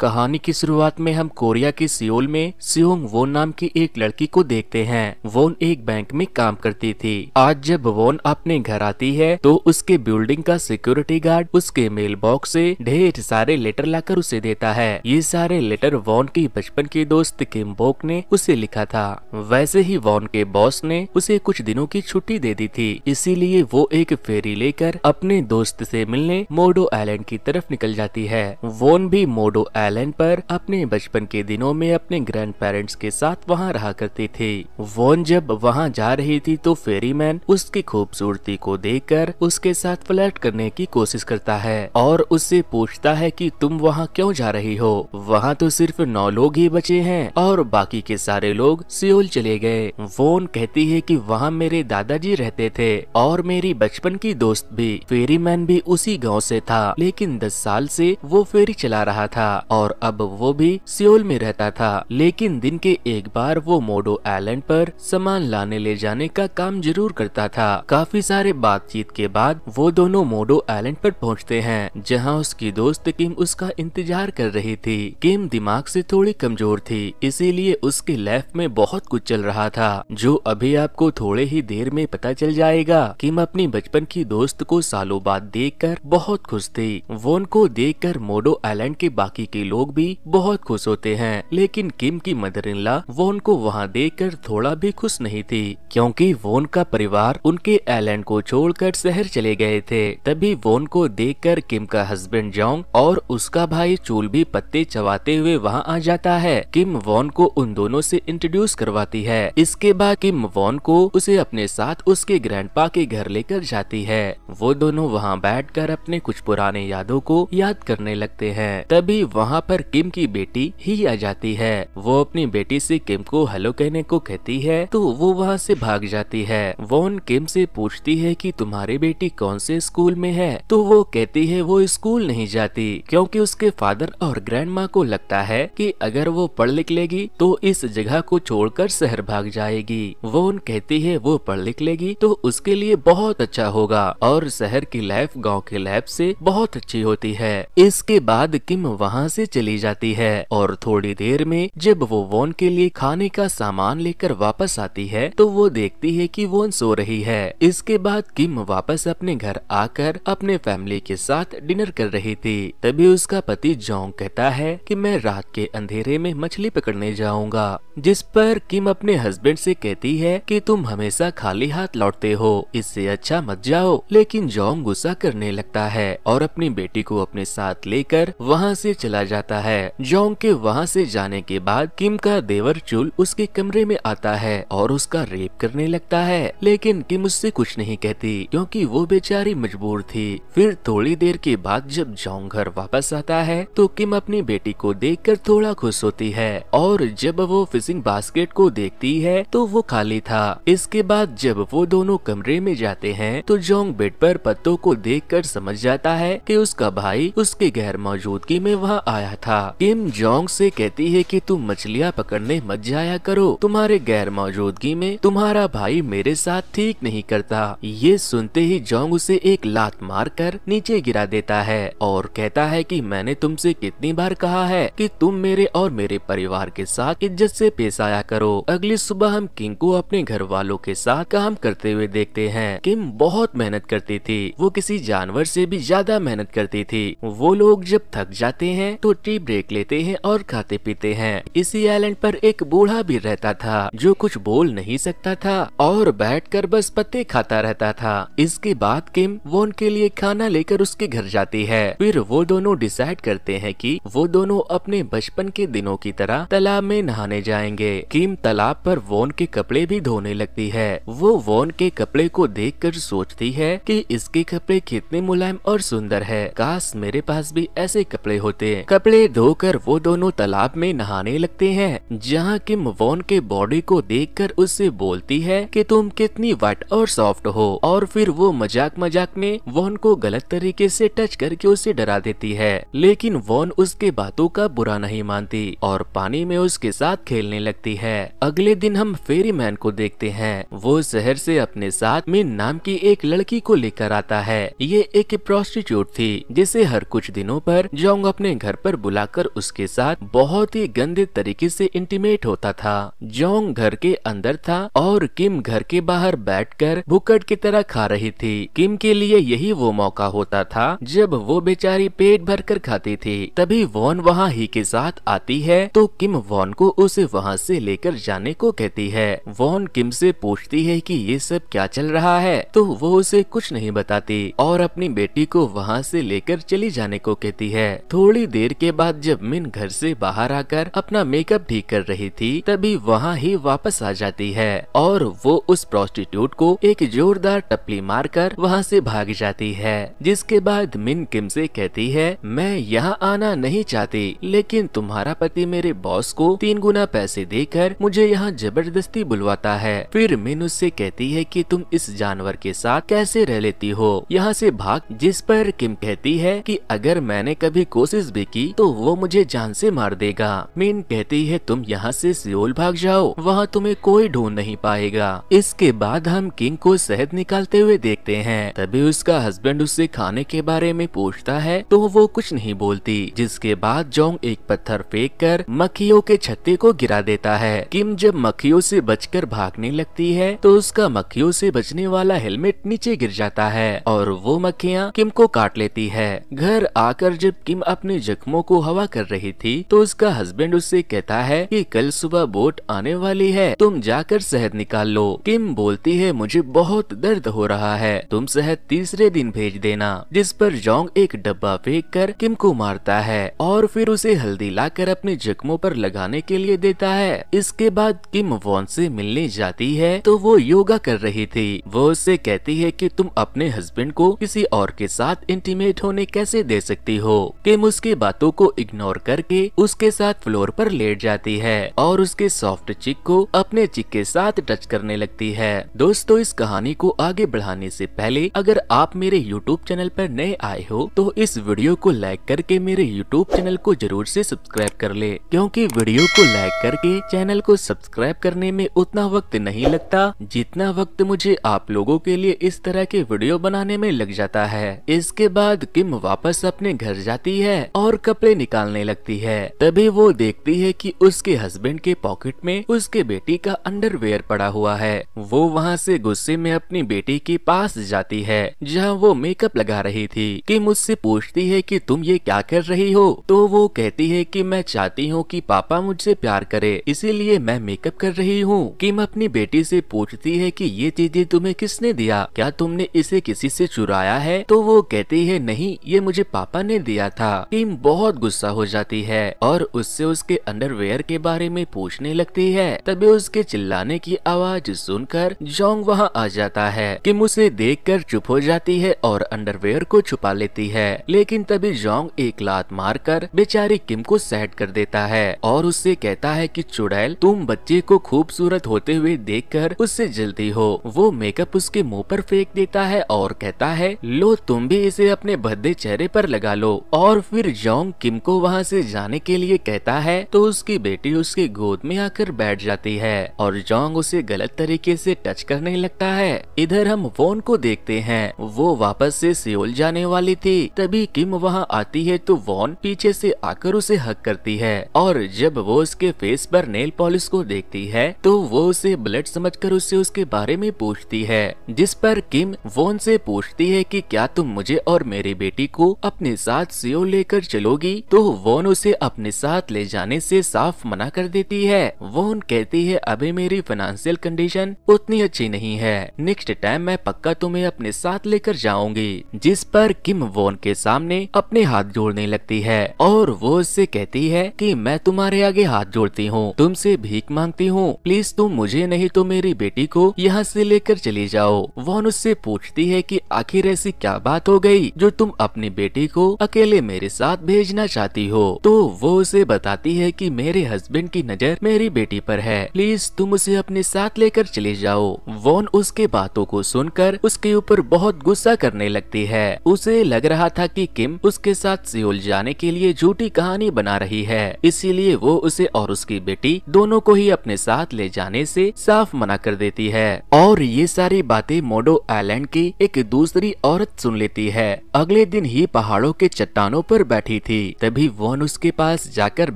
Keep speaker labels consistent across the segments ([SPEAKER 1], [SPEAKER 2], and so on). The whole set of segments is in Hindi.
[SPEAKER 1] कहानी की शुरुआत में हम कोरिया के सियोल में सियोंग वोन नाम की एक लड़की को देखते हैं वोन एक बैंक में काम करती थी आज जब वोन अपने घर आती है तो उसके बिल्डिंग का सिक्योरिटी गार्ड उसके मेल बॉक्स से ढेर सारे लेटर लाकर उसे देता है ये सारे लेटर वोन की बचपन के दोस्त किम बोक ने उसे लिखा था वैसे ही वोन के बॉस ने उसे कुछ दिनों की छुट्टी दे दी थी इसीलिए वो एक फेरी लेकर अपने दोस्त से मिलने मोडो आइलैंड की तरफ निकल जाती है वोन भी मोडो आइलैंड पर अपने बचपन के दिनों में अपने ग्रैंड पेरेंट्स के साथ वहाँ रहा करती थी वोन जब वहाँ जा रही थी तो फेरीमैन उसकी खूबसूरती को देखकर उसके साथ फ्लर्ट करने की कोशिश करता है और उससे पूछता है कि तुम वहाँ क्यों जा रही हो वहाँ तो सिर्फ नौ लोग ही बचे हैं और बाकी के सारे लोग सियोल चले गए वोन कहती है की वहाँ मेरे दादाजी रहते थे और मेरी बचपन की दोस्त भी फेरीमैन भी उसी गांव से था लेकिन दस साल से वो फेरी चला रहा था और अब वो भी सियोल में रहता था लेकिन दिन के एक बार वो मोडो आइलैंड पर सामान लाने ले जाने का काम जरूर करता था काफी सारे बातचीत के बाद वो दोनों मोडो आइलैंड पर पहुंचते हैं जहां उसकी दोस्त किम उसका इंतजार कर रही थी किम दिमाग से थोड़ी कमजोर थी इसीलिए उसके लाइफ में बहुत कुछ चल रहा था जो अभी आपको थोड़े ही देर में पता चल जाएगा किम अपनी बचपन की दोस्त को सालों बाद देख कर बहुत खुश थी वो उनको देख कर मोडो आइलैंड के बाकी के लोग भी बहुत खुश होते हैं लेकिन किम की मदर इन ला वोन को वहाँ देख कर थोड़ा भी खुश नहीं थी क्योंकि वोन का परिवार उनके एलैंड को छोड़कर शहर चले गए थे तभी वोन को देख कर किम का हस्बैंड जोंग और उसका भाई चूल भी पत्ते चबाते हुए वहाँ आ जाता है किम वोन को उन दोनों से इंट्रोड्यूस करवाती है इसके बाद किम वोन को उसे अपने साथ उसके ग्रैंडपा के घर लेकर जाती है वो दोनों वहाँ बैठकर अपने कुछ पुराने यादों को याद करने लगते हैं तभी वहाँ वहाँ पर किम की बेटी ही आ जाती है वो अपनी बेटी से किम को हेलो कहने को कहती है तो वो वहाँ से भाग जाती है वोन किम से पूछती है कि तुम्हारी बेटी कौन से स्कूल में है तो वो कहती है वो स्कूल नहीं जाती क्योंकि उसके फादर और ग्रैंड माँ को लगता है कि अगर वो पढ़ लिख लेगी तो इस जगह को छोड़कर शहर भाग जाएगी वोन कहती है वो पढ़ लिख लेगी तो उसके लिए बहुत अच्छा होगा और शहर की लाइफ गांव की लाइफ से बहुत अच्छी होती है इसके बाद किम वहां से चली जाती है और थोड़ी देर में जब वो वोन के लिए खाने का सामान लेकर वापस आती है तो वो देखती है कि वोन सो रही है इसके बाद किम वापस अपने घर आकर अपने फैमिली के साथ डिनर कर रही थी तभी उसका पति जोंग कहता है कि मैं रात के अंधेरे में मछली पकड़ने जाऊंगा जिस पर किम अपने हस्बैंड से कहती है कि तुम हमेशा खाली हाथ लौटते हो इससे अच्छा मत जाओ लेकिन जोंग गुस्सा करने लगता है और अपनी बेटी को अपने साथ लेकर वहाँ ऐसी चला जाता जाता है जोंग के वहाँ से जाने के बाद किम का देवर चूल उसके कमरे में आता है और उसका रेप करने लगता है लेकिन किम उससे कुछ नहीं कहती क्योंकि वो बेचारी मजबूर थी फिर थोड़ी देर के बाद जब जोंग घर वापस आता है तो किम अपनी बेटी को देख थोड़ा खुश होती है और जब वो फिशिंग बास्केट को देखती है तो वो खाली था इसके बाद जब वो दोनों कमरे में जाते हैं तो जोंग बेड पर पत्तों को देखकर समझ जाता है कि उसका भाई उसके गैर मौजूदगी में वहाँ आया था किम जोंग से कहती है कि तुम मछलियाँ पकड़ने मत जाया करो तुम्हारे गैर मौजूदगी में तुम्हारा भाई मेरे साथ ठीक नहीं करता ये सुनते ही जोंग उसे एक लात मार कर नीचे गिरा देता है और कहता है कि मैंने तुमसे कितनी बार कहा है कि तुम मेरे और मेरे परिवार के साथ इज्जत से पेश आया करो अगली सुबह हम किंग को अपने घर वालों के साथ काम करते हुए देखते हैं किम बहुत मेहनत करती थी वो किसी जानवर से भी ज्यादा मेहनत करती थी वो लोग जब थक जाते हैं तो तो टी ब्रेक लेते हैं और खाते पीते हैं इसी आइलैंड पर एक बूढ़ा भी रहता था जो कुछ बोल नहीं सकता था और बैठकर बस पत्ते खाता रहता था इसके बाद किम वो उनके लिए खाना लेकर उसके घर जाती है फिर वो दोनों डिसाइड करते हैं कि वो दोनों अपने बचपन के दिनों की तरह तालाब में नहाने जाएंगे किम तालाब पर वोन के कपड़े भी धोने लगती है वो वोन के कपड़े को देखकर सोचती है कि इसके कपड़े कितने मुलायम और सुंदर है काश मेरे पास भी ऐसे कपड़े होते कपड़े धोकर वो दोनों तालाब में नहाने लगते हैं जहाँ किम वॉन के बॉडी को देखकर उससे बोलती है कि तुम कितनी वट और सॉफ्ट हो और फिर वो मजाक मजाक में वॉन को गलत तरीके से टच करके उसे डरा देती है लेकिन वॉन उसके बातों का बुरा नहीं मानती और पानी में उसके साथ खेलने लगती है अगले दिन हम फेरी मैन को देखते हैं वो शहर से अपने साथ मिन नाम की एक लड़की को लेकर आता है ये एक प्रोस्टिट्यूट थी जिसे हर कुछ दिनों पर जोंग अपने घर पर बुलाकर उसके साथ बहुत ही गंदे तरीके से इंटीमेट होता था जोंग घर के अंदर था और किम घर के बाहर बैठकर भुकट की तरह खा रही थी किम के लिए यही वो मौका होता था जब वो बेचारी पेट भर कर खाती थी तभी वॉन वहाँ ही के साथ आती है तो किम वॉन को उसे वहाँ से लेकर जाने को कहती है वॉन किम से पूछती है कि ये सब क्या चल रहा है तो वो उसे कुछ नहीं बताती और अपनी बेटी को वहाँ से लेकर चली जाने को कहती है थोड़ी देर के बाद जब मिन घर से बाहर आकर अपना मेकअप ठीक कर रही थी तभी वहाँ ही वापस आ जाती है और वो उस प्रोस्टिट्यूट को एक जोरदार टपली मारकर वहाँ से भाग जाती है जिसके बाद मिन किम से कहती है मैं यहाँ आना नहीं चाहती लेकिन तुम्हारा पति मेरे बॉस को तीन गुना पैसे देकर मुझे यहाँ जबरदस्ती बुलवाता है फिर मिन उससे कहती है कि तुम इस जानवर के साथ कैसे रह लेती हो यहाँ से भाग जिस पर किम कहती है कि अगर मैंने कभी कोशिश भी की गई तो वो मुझे जान से मार देगा मीन कहती है तुम यहाँ से सियोल भाग जाओ वहाँ तुम्हें कोई ढूंढ नहीं पाएगा इसके बाद हम किंग को शहद निकालते हुए देखते हैं तभी उसका हस्बैंड उससे खाने के बारे में पूछता है तो वो कुछ नहीं बोलती जिसके बाद जोंग एक पत्थर फेंक कर मक्खियों के छत्ते को गिरा देता है किम जब मक्खियों से बचकर भागने लगती है तो उसका मक्खियों से बचने वाला हेलमेट नीचे गिर जाता है और वो मक्खियाँ किम को काट लेती है घर आकर जब किम अपने जख्मों शामों को हवा कर रही थी तो उसका हस्बैंड उससे कहता है कि कल सुबह बोट आने वाली है तुम जाकर शहद निकाल लो किम बोलती है मुझे बहुत दर्द हो रहा है तुम शहद तीसरे दिन भेज देना जिस पर जोंग एक डब्बा फेंक कर किम को मारता है और फिर उसे हल्दी लाकर अपने जख्मों पर लगाने के लिए देता है इसके बाद किम वॉन से मिलने जाती है तो वो योगा कर रही थी वो उससे कहती है कि तुम अपने हस्बैंड को किसी और के साथ इंटीमेट होने कैसे दे सकती हो किम उसकी बातों बातों को इग्नोर करके उसके साथ फ्लोर पर लेट जाती है और उसके सॉफ्ट चिक को अपने चिक के साथ टच करने लगती है दोस्तों इस कहानी को आगे बढ़ाने से पहले अगर आप मेरे यूट्यूब चैनल पर नए आए हो तो इस वीडियो को लाइक करके मेरे यूट्यूब चैनल को जरूर ऐसी सब्सक्राइब कर ले क्यूँकी वीडियो को लाइक करके चैनल को सब्सक्राइब करने में उतना वक्त नहीं लगता जितना वक्त मुझे आप लोगों के लिए इस तरह के वीडियो बनाने में लग जाता है इसके बाद किम वापस अपने घर जाती है और कब कपड़े निकालने लगती है तभी वो देखती है कि उसके हस्बैंड के पॉकेट में उसके बेटी का अंडरवेयर पड़ा हुआ है वो वहाँ से गुस्से में अपनी बेटी के पास जाती है जहाँ वो मेकअप लगा रही थी कि मुझसे पूछती है कि तुम ये क्या कर रही हो तो वो कहती है कि मैं चाहती हूँ कि पापा मुझसे प्यार करे इसीलिए मैं मेकअप कर रही हूँ किम अपनी बेटी से पूछती है कि ये चीजें तुम्हें किसने दिया क्या तुमने इसे किसी से चुराया है तो वो कहती है नहीं ये मुझे पापा ने दिया था किम बहुत बहुत गुस्सा हो जाती है और उससे उसके अंडरवेयर के बारे में पूछने लगती है तभी उसके चिल्लाने की आवाज सुनकर जोंग वहाँ आ जाता है किम उसे देखकर चुप हो जाती है और अंडरवेयर को छुपा लेती है लेकिन तभी जोंग एक लात मारकर बेचारी किम को सेट कर देता है और उससे कहता है कि चुड़ैल तुम बच्चे को खूबसूरत होते हुए कर उससे जलती हो वो मेकअप उसके मुँह पर फेंक देता है और कहता है लो तुम भी इसे अपने भद्दे चेहरे पर लगा लो और फिर जोंग लॉन्ग किम को वहाँ से जाने के लिए कहता है तो उसकी बेटी उसके गोद में आकर बैठ जाती है और जोंग उसे गलत तरीके से टच करने लगता है इधर हम वोन को देखते हैं वो वापस से सियोल जाने वाली थी तभी किम वहाँ आती है तो वोन पीछे से आकर उसे हक करती है और जब वो उसके फेस पर नेल पॉलिश को देखती है तो वो उसे ब्लड कर उससे उसके बारे में पूछती है जिस पर किम वोन से पूछती है कि क्या तुम मुझे और मेरी बेटी को अपने साथ सियोल लेकर चलो होगी तो वोन उसे अपने साथ ले जाने से साफ मना कर देती है वोन कहती है अभी मेरी फाइनेंशियल कंडीशन उतनी अच्छी नहीं है नेक्स्ट टाइम मैं पक्का तुम्हें अपने साथ लेकर जाऊंगी जिस पर किम वोन के सामने अपने हाथ जोड़ने लगती है और वो उससे कहती है की मैं तुम्हारे आगे हाथ जोड़ती हूँ तुम भीख मांगती हूँ प्लीज तुम मुझे नहीं तो मेरी बेटी को यहाँ ऐसी लेकर चली जाओ वोन उससे पूछती है की आखिर ऐसी क्या बात हो गई जो तुम अपनी बेटी को अकेले मेरे साथ भेज भेजना चाहती हो तो वो उसे बताती है कि मेरे हस्बैंड की नजर मेरी बेटी पर है प्लीज तुम उसे अपने साथ लेकर चले जाओ वोन उसके बातों को सुनकर उसके ऊपर बहुत गुस्सा करने लगती है उसे लग रहा था कि किम उसके साथ सियोल जाने के लिए झूठी कहानी बना रही है इसीलिए वो उसे और उसकी बेटी दोनों को ही अपने साथ ले जाने से साफ मना कर देती है और ये सारी बातें मोडो आइलैंड की एक दूसरी औरत सुन लेती है अगले दिन ही पहाड़ों के चट्टानों पर बैठी थी थी तभी वोन उसके पास जाकर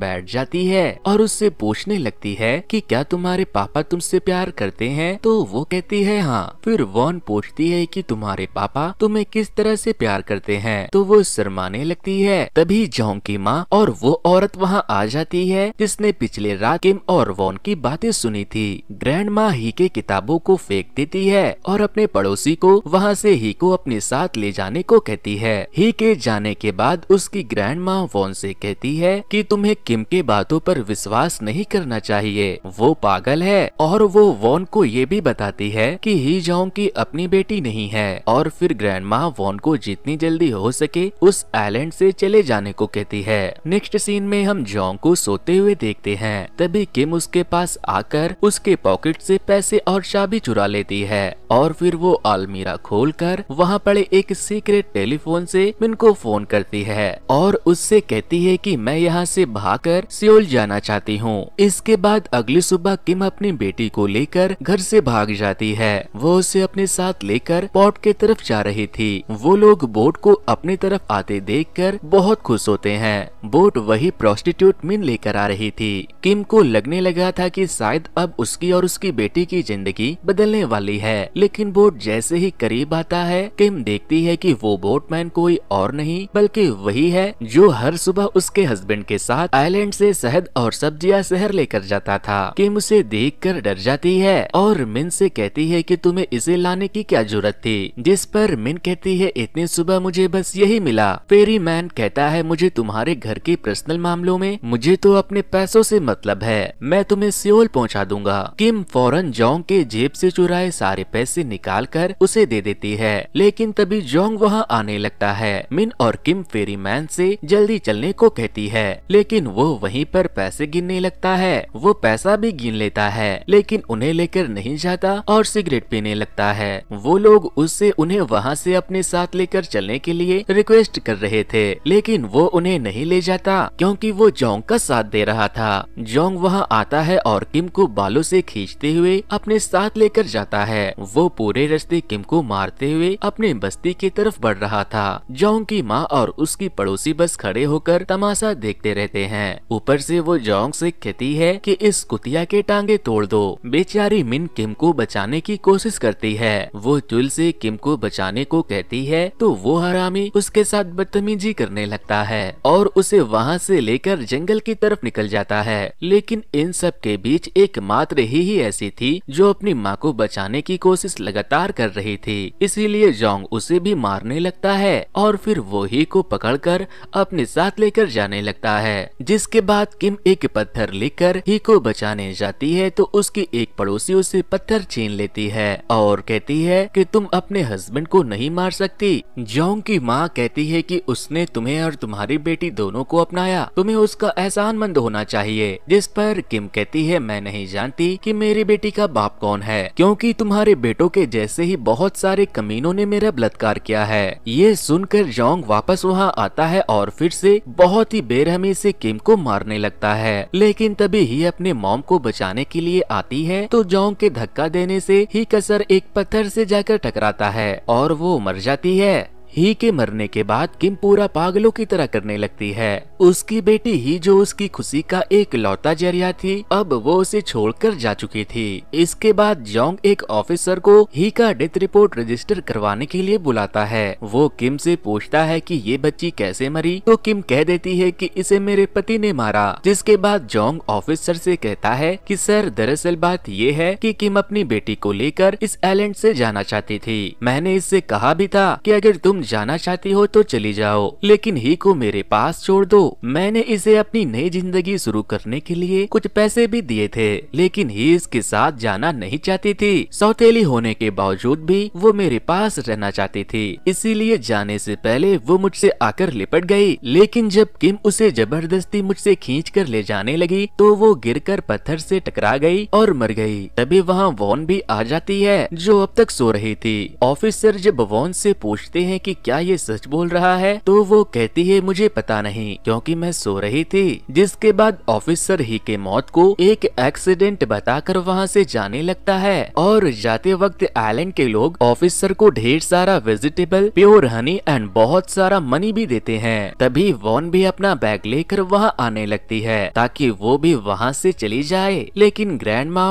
[SPEAKER 1] बैठ जाती है और उससे पूछने लगती है कि क्या तुम्हारे पापा तुमसे प्यार करते हैं तो वो कहती है हाँ फिर वोन पूछती है कि तुम्हारे पापा तुम्हें किस तरह से प्यार करते हैं तो वो शरमाने लगती है तभी जोंग की माँ और वो औरत वहाँ आ जाती है जिसने पिछले रात किम और वोन की बातें सुनी थी ग्रैंड माँ ही के किताबों को फेंक देती है और अपने पड़ोसी को वहाँ से ही को अपने साथ ले जाने को कहती है ही के जाने के बाद उसकी ग्रैंड माँ वॉन से कहती है कि तुम्हें किम के बातों पर विश्वास नहीं करना चाहिए वो पागल है और वो वॉन को ये भी बताती है कि ही जाऊँ की अपनी बेटी नहीं है और फिर ग्रैंड माँ वॉन को जितनी जल्दी हो सके उस आइलैंड से चले जाने को कहती है नेक्स्ट सीन में हम जोंग को सोते हुए देखते है तभी किम उसके पास आकर उसके पॉकेट ऐसी पैसे और चाबी चुरा लेती है और फिर वो अलमीरा कर वहाँ पड़े एक सीक्रेट टेलीफोन से मिन फोन करती है और उस उससे कहती है कि मैं यहाँ से भागकर सियोल जाना चाहती हूँ इसके बाद अगली सुबह किम अपनी बेटी को लेकर घर से भाग जाती है वो उसे अपने साथ लेकर पोर्ट के तरफ जा रही थी वो लोग बोट को अपनी तरफ आते देखकर बहुत खुश होते हैं बोट वही प्रोस्टिट्यूट मिन लेकर आ रही थी किम को लगने लगा था कि शायद अब उसकी और उसकी बेटी की जिंदगी बदलने वाली है लेकिन बोट जैसे ही करीब आता है किम देखती है कि वो बोटमैन कोई और नहीं बल्कि वही है जो हर सुबह उसके हस्बैंड के साथ आइलैंड से शहद और सब्जियां शहर लेकर जाता था किम उसे देख कर डर जाती है और मिन से कहती है कि तुम्हें इसे लाने की क्या जरूरत थी जिस पर मिन कहती है इतनी सुबह मुझे बस यही मिला फेरी मैन कहता है मुझे तुम्हारे घर के पर्सनल मामलों में मुझे तो अपने पैसों से मतलब है मैं तुम्हें सियोल पहुँचा दूंगा किम फौरन जोंग के जेब से चुराए सारे पैसे निकाल कर उसे दे देती है लेकिन तभी जोंग वहाँ आने लगता है मिन और किम फेरी मैन से जल्दी चलने को कहती है लेकिन वो वहीं पर पैसे गिनने लगता है वो पैसा भी गिन लेता है लेकिन उन्हें लेकर नहीं जाता और सिगरेट पीने लगता है वो लोग उससे उन्हें वहाँ से अपने साथ लेकर चलने के लिए रिक्वेस्ट कर रहे थे लेकिन वो उन्हें नहीं ले जाता क्योंकि वो जोंग का साथ दे रहा था जोंग वहाँ आता है और किम को बालों से खींचते हुए अपने साथ लेकर जाता है वो पूरे रास्ते किम को मारते हुए अपने बस्ती की तरफ बढ़ रहा था जोंग की माँ और उसकी पड़ोसी बस खड़े होकर तमाशा देखते रहते हैं ऊपर से वो जोंग से कहती है कि इस कुतिया के टांगे तोड़ दो बेचारी मिन किम को बचाने की कोशिश करती है वो चुल से किम को बचाने को कहती है तो वो हरामी उसके साथ बदतमीजी करने लगता है और उसे वहाँ से लेकर जंगल की तरफ निकल जाता है लेकिन इन सब के बीच मात्र ही, ही ऐसी थी जो अपनी माँ को बचाने की कोशिश लगातार कर रही थी इसीलिए जोंग उसे भी मारने लगता है और फिर वो ही को पकड़कर अपने साथ लेकर जाने लगता है जिसके बाद किम एक पत्थर लेकर ही को बचाने जाती है तो उसकी एक पड़ोसी उसे पत्थर छीन लेती है और कहती है कि तुम अपने हस्बैंड को नहीं मार सकती जोंग की माँ कहती है कि उसने तुम्हें और तुम्हारी बेटी दोनों को अपनाया तुम्हें उसका एहसान मंद होना चाहिए जिस पर किम कहती है मैं नहीं जानती की मेरी बेटी का बाप कौन है क्यूँकी तुम्हारे बेटों के जैसे ही बहुत सारे कमीनों ने मेरा बलात्कार किया है ये सुनकर जोंग वापस वहाँ आता है और फिर से बहुत ही बेरहमी से किम को मारने लगता है लेकिन तभी ही अपने मॉम को बचाने के लिए आती है तो जोंग के धक्का देने से ही कसर एक पत्थर से जाकर टकराता है और वो मर जाती है ही के मरने के बाद किम पूरा पागलों की तरह करने लगती है उसकी बेटी ही जो उसकी खुशी का एक लौता जरिया थी अब वो उसे छोड़कर जा चुकी थी इसके बाद जोंग एक ऑफिसर को ही का डेथ रिपोर्ट रजिस्टर करवाने के लिए बुलाता है वो किम से पूछता है कि ये बच्ची कैसे मरी तो किम कह देती है की इसे मेरे पति ने मारा जिसके बाद जोंग ऑफिसर से कहता है की सर दरअसल बात ये है कि किम अपनी बेटी को लेकर इस एलेंड ऐसी जाना चाहती थी मैंने इससे कहा भी था की अगर तुम जाना चाहती हो तो चली जाओ लेकिन ही को मेरे पास छोड़ दो मैंने इसे अपनी नई जिंदगी शुरू करने के लिए कुछ पैसे भी दिए थे लेकिन ही इसके साथ जाना नहीं चाहती थी सौतेली होने के बावजूद भी वो मेरे पास रहना चाहती थी इसीलिए जाने से पहले वो मुझसे आकर लिपट गई लेकिन जब किम उसे जबरदस्ती मुझसे खींच कर ले जाने लगी तो वो गिरकर पत्थर से टकरा गई और मर गई तभी वहाँ वॉन भी आ जाती है जो अब तक सो रही थी ऑफिसर जब वॉन से पूछते हैं कि कि क्या ये सच बोल रहा है तो वो कहती है मुझे पता नहीं क्योंकि मैं सो रही थी जिसके बाद ऑफिसर ही के मौत को एक एक्सीडेंट बताकर वहाँ से जाने लगता है और जाते वक्त आयलैंड के लोग ऑफिसर को ढेर सारा वेजिटेबल प्योर हनी एंड बहुत सारा मनी भी देते हैं तभी वॉन भी अपना बैग लेकर वहाँ आने लगती है ताकि वो भी वहाँ से चली जाए लेकिन ग्रैंड माँ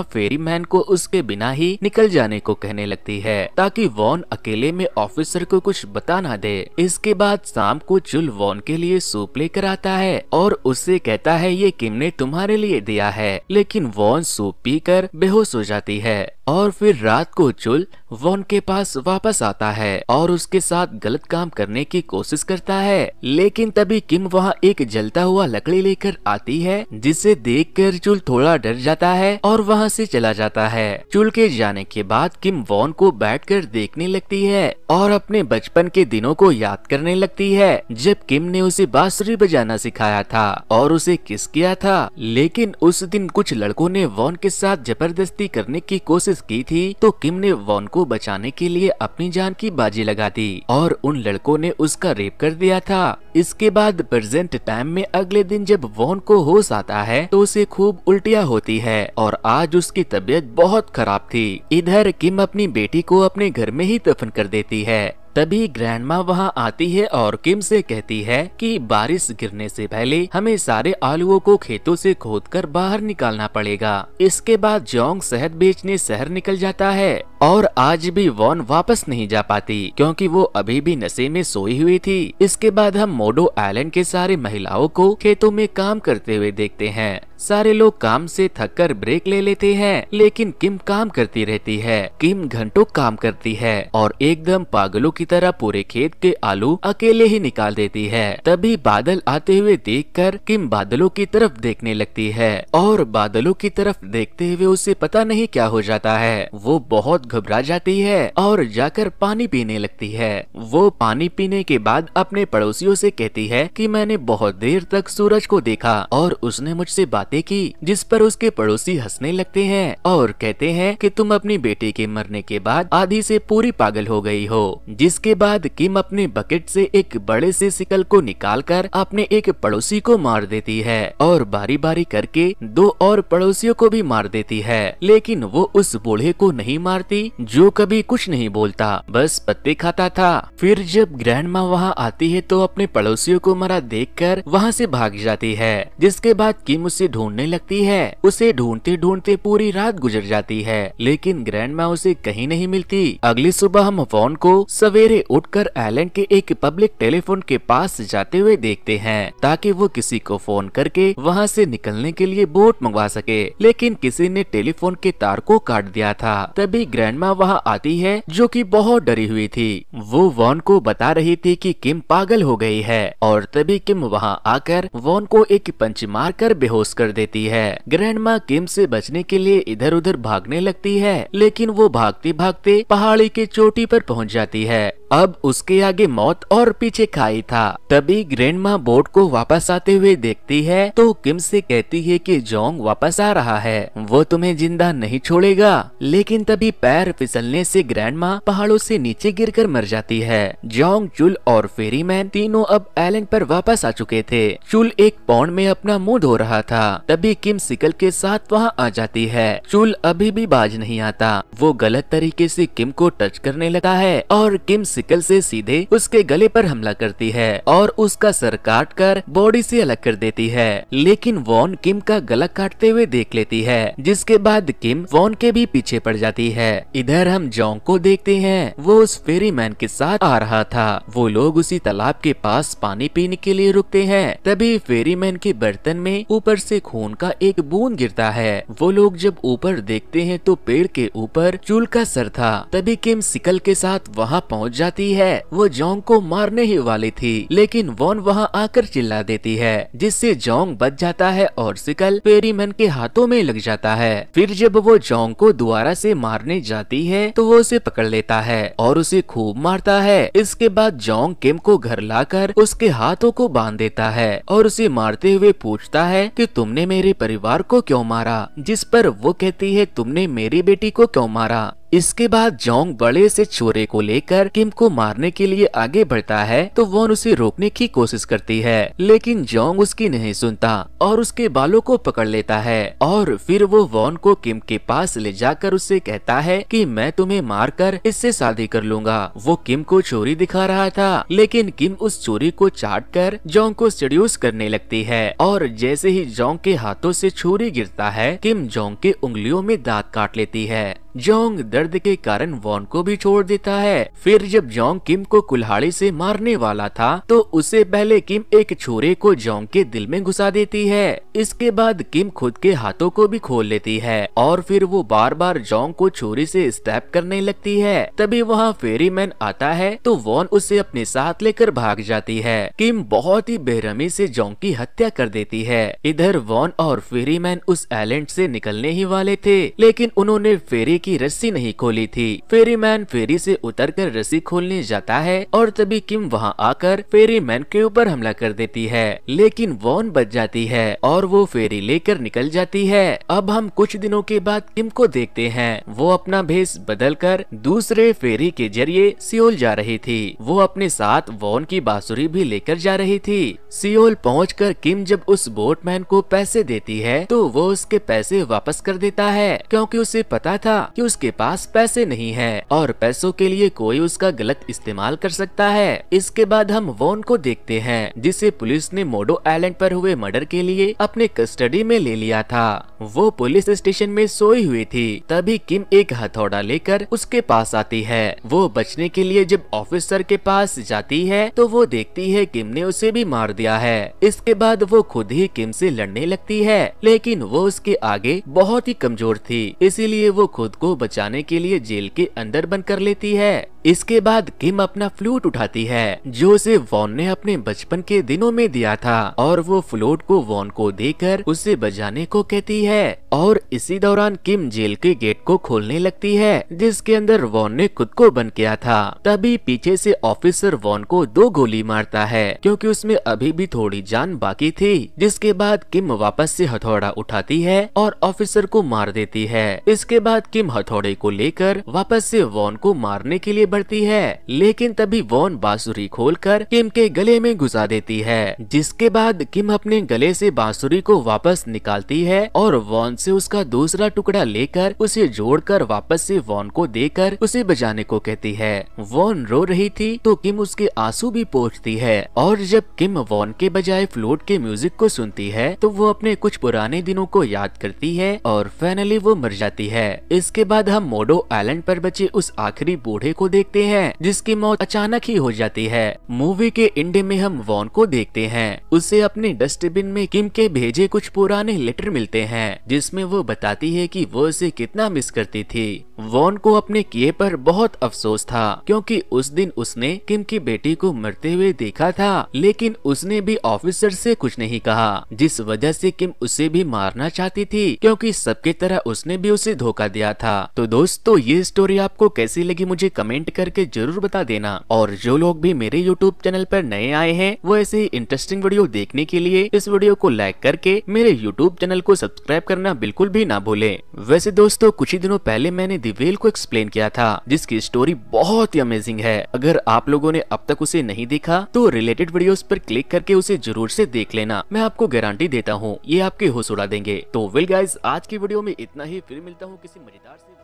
[SPEAKER 1] मैन को उसके बिना ही निकल जाने को कहने लगती है ताकि वॉन अकेले में ऑफिसर को कुछ बता पत्ता ना दे इसके बाद शाम को चुल वॉन के लिए सूप लेकर आता है और उससे कहता है ये किम ने तुम्हारे लिए दिया है लेकिन वॉन सूप पीकर बेहोश हो जाती है और फिर रात को चुल वॉन के पास वापस आता है और उसके साथ गलत काम करने की कोशिश करता है लेकिन तभी किम वहाँ एक जलता हुआ लकड़ी लेकर आती है जिसे देखकर चुल थोड़ा डर जाता है और वहाँ से चला जाता है चुल के जाने के बाद किम वॉन को बैठकर देखने लगती है और अपने बचपन के दिनों को याद करने लगती है जब किम ने उसे बांसुरी बजाना सिखाया था और उसे किस किया था लेकिन उस दिन कुछ लड़कों ने वॉन के साथ जबरदस्ती करने की कोशिश कोशिश की थी तो किम ने वॉन को बचाने के लिए अपनी जान की बाजी लगा दी और उन लड़कों ने उसका रेप कर दिया था इसके बाद प्रेजेंट टाइम में अगले दिन जब वॉन को होश आता है तो उसे खूब उल्टिया होती है और आज उसकी तबीयत बहुत खराब थी इधर किम अपनी बेटी को अपने घर में ही दफन कर देती है तभी ग्रैंडमा वहाँ आती है और किम से कहती है कि बारिश गिरने से पहले हमें सारे आलुओं को खेतों से खोदकर बाहर निकालना पड़ेगा इसके बाद जोंग शहद बेचने शहर निकल जाता है और आज भी वॉन वापस नहीं जा पाती क्योंकि वो अभी भी नशे में सोई हुई थी इसके बाद हम मोडो आइलैंड के सारे महिलाओं को खेतों में काम करते हुए देखते हैं सारे लोग काम से थक कर ब्रेक ले लेते हैं लेकिन किम काम करती रहती है किम घंटों काम करती है और एकदम पागलों की तरह पूरे खेत के आलू अकेले ही निकाल देती है तभी बादल आते हुए देखकर किम बादलों की तरफ देखने लगती है और बादलों की तरफ देखते हुए उसे पता नहीं क्या हो जाता है वो बहुत घबरा जाती है और जाकर पानी पीने लगती है वो पानी पीने के बाद अपने पड़ोसियों से कहती है कि मैंने बहुत देर तक सूरज को देखा और उसने मुझसे बातें की जिस पर उसके पड़ोसी हंसने लगते हैं और कहते हैं कि तुम अपनी बेटी के मरने के बाद आधी से पूरी पागल हो गई हो जिसके बाद किम अपने बकेट से एक बड़े से सिकल को निकाल कर अपने एक पड़ोसी को मार देती है और बारी बारी करके दो और पड़ोसियों को भी मार देती है लेकिन वो उस बूढ़े को नहीं मारती कोई जो कभी कुछ नहीं बोलता बस पत्ते खाता था फिर जब ग्रैंड माँ वहाँ आती है तो अपने पड़ोसियों को मरा देख कर वहाँ से भाग जाती है जिसके बाद किम उसे ढूंढने लगती है उसे ढूंढते ढूंढते पूरी रात गुजर जाती है लेकिन ग्रैंड माँ उसे कहीं नहीं मिलती अगली सुबह हम फोन को सवेरे उठकर आयलैंड के एक पब्लिक टेलीफोन के पास जाते हुए देखते हैं ताकि वो किसी को फोन करके वहाँ से निकलने के लिए बोट मंगवा सके लेकिन किसी ने टेलीफोन के तार को काट दिया था तभी ग्रैंड ग्रैंडमा वहाँ आती है जो कि बहुत डरी हुई थी वो वॉन को बता रही थी कि किम पागल हो गई है और तभी किम वहाँ आकर वॉन को एक पंच मार कर बेहोश कर देती है ग्रैंडमा किम से बचने के लिए इधर उधर भागने लगती है लेकिन वो भागते भागते पहाड़ी के चोटी पर पहुँच जाती है अब उसके आगे मौत और पीछे खाई था तभी ग्रैंड माँ बोट को वापस आते हुए देखती है तो किम से कहती है कि जोंग वापस आ रहा है वो तुम्हें जिंदा नहीं छोड़ेगा लेकिन तभी पैर पैर फिसलने से माँ पहाड़ों से नीचे गिरकर मर जाती है जोंग चुल और फेरीमैन तीनों अब आइलैंड पर वापस आ चुके थे चुल एक पौंड में अपना मुंह धो रहा था तभी किम सिकल के साथ वहाँ आ जाती है चुल अभी भी बाज नहीं आता वो गलत तरीके से किम को टच करने लगा है और किम सिकल से सीधे उसके गले पर हमला करती है और उसका सर काट कर बॉडी से अलग कर देती है लेकिन वॉन किम का गला काटते हुए देख लेती है जिसके बाद किम वॉन के भी पीछे पड़ जाती है इधर हम जोंग को देखते हैं वो उस फेरी मैन के साथ आ रहा था वो लोग उसी तालाब के पास पानी पीने के लिए रुकते हैं तभी फेरी मैन के बर्तन में ऊपर से खून का एक बूंद गिरता है वो लोग जब ऊपर देखते हैं तो पेड़ के ऊपर चूल का सर था तभी किम सिकल के साथ वहाँ पहुँच जाती है वो जोंग को मारने ही वाली थी लेकिन वोन वहाँ आकर चिल्ला देती है जिससे जोंग बच जाता है और सिकल फेरी मैन के हाथों में लग जाता है फिर जब वो जोंग को दोबारा से मारने जाती है तो वो उसे पकड़ लेता है और उसे खूब मारता है इसके बाद जोंग किम को घर लाकर उसके हाथों को बांध देता है और उसे मारते हुए पूछता है कि तुमने मेरे परिवार को क्यों मारा जिस पर वो कहती है तुमने मेरी बेटी को क्यों मारा इसके बाद जोंग बड़े से छोरे को लेकर किम को मारने के लिए आगे बढ़ता है तो वोन उसे रोकने की कोशिश करती है लेकिन जोंग उसकी नहीं सुनता और उसके बालों को पकड़ लेता है और फिर वो वोन को किम के पास ले जाकर उससे कहता है कि मैं तुम्हें मारकर इससे शादी कर लूंगा वो किम को चोरी दिखा रहा था लेकिन किम उस चोरी को चाट कर जोंग को सड्यूस करने लगती है और जैसे ही जोंग के हाथों से छोरी गिरता है किम जोंग के उंगलियों में दाँत काट लेती है जोंग दर्द के कारण वॉन को भी छोड़ देता है फिर जब जोंग किम को कुल्हाड़ी से मारने वाला था तो उसे पहले किम एक छोरे को जोंग के दिल में घुसा देती है इसके बाद किम खुद के हाथों को भी खोल लेती है और फिर वो बार बार जोंग को छोरे से स्टैप करने लगती है तभी वहाँ फेरी मैन आता है तो वॉन उसे अपने साथ लेकर भाग जाती है किम बहुत ही बेरहमी से जोंग की हत्या कर देती है इधर वॉन और फेरीमैन उस आइलैंड से निकलने ही वाले थे लेकिन उन्होंने फेरी की रस्सी नहीं खोली थी फेरीमैन फेरी से उतरकर रस्सी खोलने जाता है और तभी किम वहां आकर फेरीमैन के ऊपर हमला कर देती है लेकिन वॉन बच जाती है और वो फेरी लेकर निकल जाती है अब हम कुछ दिनों के बाद किम को देखते हैं वो अपना भेस बदल कर दूसरे फेरी के जरिए सियोल जा रही थी वो अपने साथ वॉन की बाँसुरी भी लेकर जा रही थी सियोल पहुँच किम जब उस बोटमैन को पैसे देती है तो वो उसके पैसे वापस कर देता है क्योंकि उसे पता था कि उसके पास पैसे नहीं है और पैसों के लिए कोई उसका गलत इस्तेमाल कर सकता है इसके बाद हम वोन को देखते हैं जिसे पुलिस ने मोडो आइलैंड पर हुए मर्डर के लिए अपने कस्टडी में ले लिया था वो पुलिस स्टेशन में सोई हुई थी तभी किम एक हथौड़ा लेकर उसके पास आती है वो बचने के लिए जब ऑफिसर के पास जाती है तो वो देखती है किम ने उसे भी मार दिया है इसके बाद वो खुद ही किम से लड़ने लगती है लेकिन वो उसके आगे बहुत ही कमजोर थी इसीलिए वो खुद को बचाने के लिए जेल के अंदर बंद कर लेती है इसके बाद किम अपना फ्लूट उठाती है जो उसे वॉन ने अपने बचपन के दिनों में दिया था और वो फ्लूट को वॉन को देकर उसे बजाने को कहती है और इसी दौरान किम जेल के गेट को खोलने लगती है जिसके अंदर वॉन ने खुद को बंद किया था तभी पीछे से ऑफिसर वॉन को दो गोली मारता है क्योंकि उसमें अभी भी थोड़ी जान बाकी थी जिसके बाद किम वापस से हथौड़ा उठाती है और ऑफिसर को मार देती है इसके बाद किम हथौड़े को लेकर वापस से वॉन को मारने के लिए बढ़ती है लेकिन तभी वॉन बांसुरी कर किम के गले में घुसा देती है जिसके बाद किम अपने गले से बांसुरी को वापस निकालती है और वॉन से उसका दूसरा टुकड़ा लेकर उसे जोड़कर वापस से वॉन को देकर उसे बजाने को कहती है वॉन रो रही थी तो किम उसके आंसू भी पोछती है और जब किम वॉन के बजाय फ्लोट के म्यूजिक को सुनती है तो वो अपने कुछ पुराने दिनों को याद करती है और फाइनली वो मर जाती है इसके बाद हम मोडो आइलैंड पर बचे उस आखिरी बूढ़े को देखते हैं जिसकी मौत अचानक ही हो जाती है मूवी के इंड में हम वॉन को देखते हैं उसे अपने डस्टबिन में किम के भेजे कुछ पुराने लेटर मिलते हैं जिस जिसमें वो बताती है कि वो उसे कितना मिस करती थी वॉन को अपने किए पर बहुत अफसोस था क्योंकि उस दिन उसने किम की बेटी को मरते हुए देखा था लेकिन उसने भी ऑफिसर से कुछ नहीं कहा जिस वजह से किम उसे भी मारना चाहती थी क्योंकि सबके तरह उसने भी उसे धोखा दिया था तो दोस्तों ये स्टोरी आपको कैसी लगी मुझे कमेंट करके जरूर बता देना और जो लोग भी मेरे यूट्यूब चैनल पर नए आए हैं वो ऐसे ही इंटरेस्टिंग वीडियो देखने के लिए इस वीडियो को लाइक करके मेरे यूट्यूब चैनल को सब्सक्राइब करना बिल्कुल भी ना भूले वैसे दोस्तों कुछ ही दिनों पहले मैंने दिवेल को एक्सप्लेन किया था जिसकी स्टोरी बहुत ही अमेजिंग है अगर आप लोगों ने अब तक उसे नहीं देखा तो रिलेटेड वीडियो पर क्लिक करके उसे जरूर से देख लेना मैं आपको गारंटी देता हूँ ये आपके होश उड़ा देंगे तो विल गाइज आज की वीडियो में इतना ही फिर मिलता हूँ किसी मजेदार ऐसी